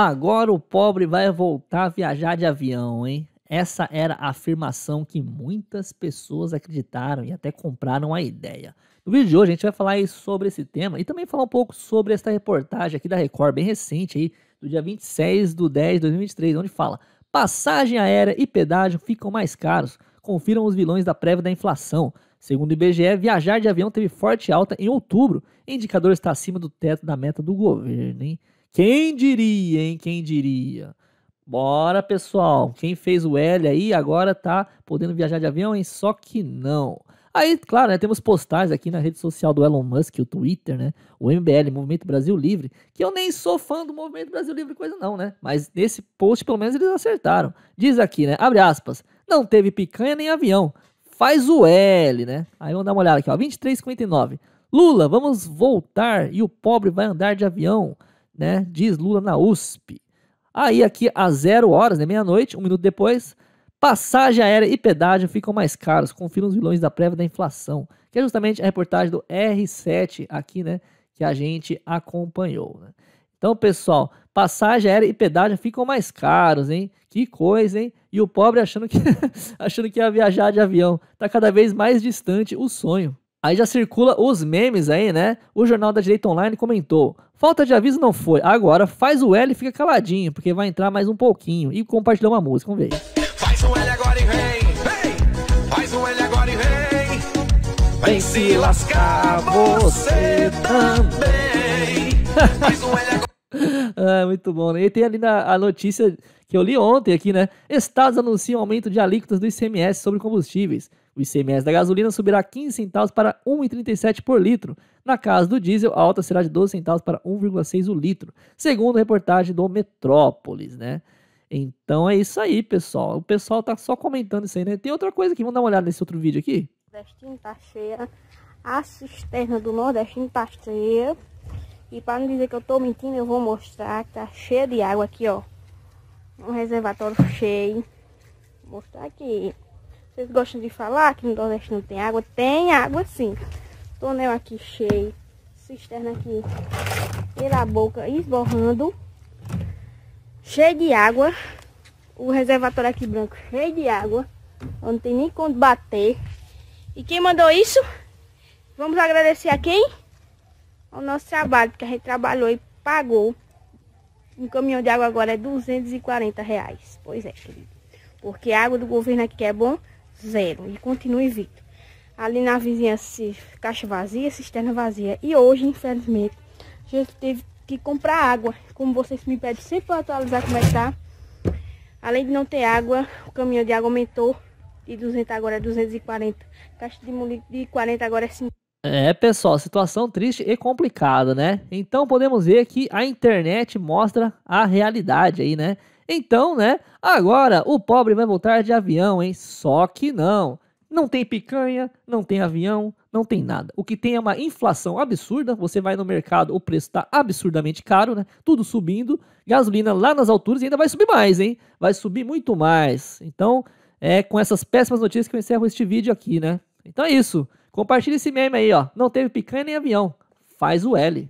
Agora o pobre vai voltar a viajar de avião, hein? Essa era a afirmação que muitas pessoas acreditaram e até compraram a ideia. No vídeo de hoje a gente vai falar sobre esse tema e também falar um pouco sobre esta reportagem aqui da Record, bem recente aí, do dia 26 de 10 de 2023, onde fala passagem aérea e pedágio ficam mais caros, confiram os vilões da prévia da inflação. Segundo o IBGE, viajar de avião teve forte alta em outubro, indicador está acima do teto da meta do governo, hein? Quem diria, hein? Quem diria? Bora, pessoal. Quem fez o L aí agora tá podendo viajar de avião, hein? Só que não. Aí, claro, né, temos postagens aqui na rede social do Elon Musk, o Twitter, né? O MBL, Movimento Brasil Livre, que eu nem sou fã do Movimento Brasil Livre, coisa não, né? Mas nesse post, pelo menos, eles acertaram. Diz aqui, né? Abre aspas. Não teve picanha nem avião. Faz o L, né? Aí vamos dar uma olhada aqui, ó. 23,59. Lula, vamos voltar e o pobre vai andar de avião né? Diz Lula na USP. Aí aqui a zero horas, né? Meia-noite, um minuto depois, passagem aérea e pedágio ficam mais caros. Confira os vilões da prévia da inflação. Que é justamente a reportagem do R7 aqui, né? Que a gente acompanhou. Né? Então, pessoal, passagem aérea e pedágio ficam mais caros, hein? Que coisa, hein? E o pobre achando que, achando que ia viajar de avião. Tá cada vez mais distante o sonho. Aí já circula os memes aí, né? O Jornal da Direita Online comentou: falta de aviso não foi, agora faz o L e fica caladinho, porque vai entrar mais um pouquinho. E compartilhou uma música, vamos ver. Faz o L agora e vem, vem! Faz o L agora e vem! Vem, se lascar você também! Faz o L agora ah, muito bom. Né? E tem ali na, a notícia que eu li ontem aqui, né? Estados anunciam aumento de alíquotas do ICMS sobre combustíveis. O ICMS da gasolina subirá 15 centavos para 1,37 por litro. Na casa do diesel, a alta será de 12 centavos para 1,6 o litro, segundo a reportagem do Metrópolis, né? Então é isso aí, pessoal. O pessoal tá só comentando isso aí, né? Tem outra coisa aqui, vamos dar uma olhada nesse outro vídeo aqui. Nordestino tá cheia, a cisterna do Nordestino tá cheia. E para não dizer que eu tô mentindo, eu vou mostrar que tá cheio de água aqui, ó. Um reservatório cheio. Vou mostrar aqui. Vocês gostam de falar que no Nordeste não tem água? Tem água sim. Tonel aqui cheio. Cisterna aqui pela boca esborrando. Cheio de água. O reservatório aqui branco cheio de água. não tem nem quando bater. E quem mandou isso? Vamos agradecer a quem? O nosso trabalho, porque a gente trabalhou e pagou. Um caminhão de água agora é 240 reais. Pois é, querido. Porque a água do governo aqui é bom, zero. E continua invicto. Ali na vizinhança, caixa vazia, cisterna vazia. E hoje, infelizmente, a gente teve que comprar água. Como vocês me pedem sempre para atualizar como é que tá. Além de não ter água, o caminhão de água aumentou. De 200 agora é 240. Caixa de, de 40 agora é 50. É, pessoal, situação triste e complicada, né? Então podemos ver que a internet mostra a realidade aí, né? Então, né? Agora o pobre vai voltar de avião, hein? Só que não. Não tem picanha, não tem avião, não tem nada. O que tem é uma inflação absurda. Você vai no mercado, o preço está absurdamente caro, né? Tudo subindo, gasolina lá nas alturas e ainda vai subir mais, hein? Vai subir muito mais. Então, é com essas péssimas notícias que eu encerro este vídeo aqui, né? Então é isso. Compartilha esse meme aí, ó. Não teve picanha nem avião. Faz o L.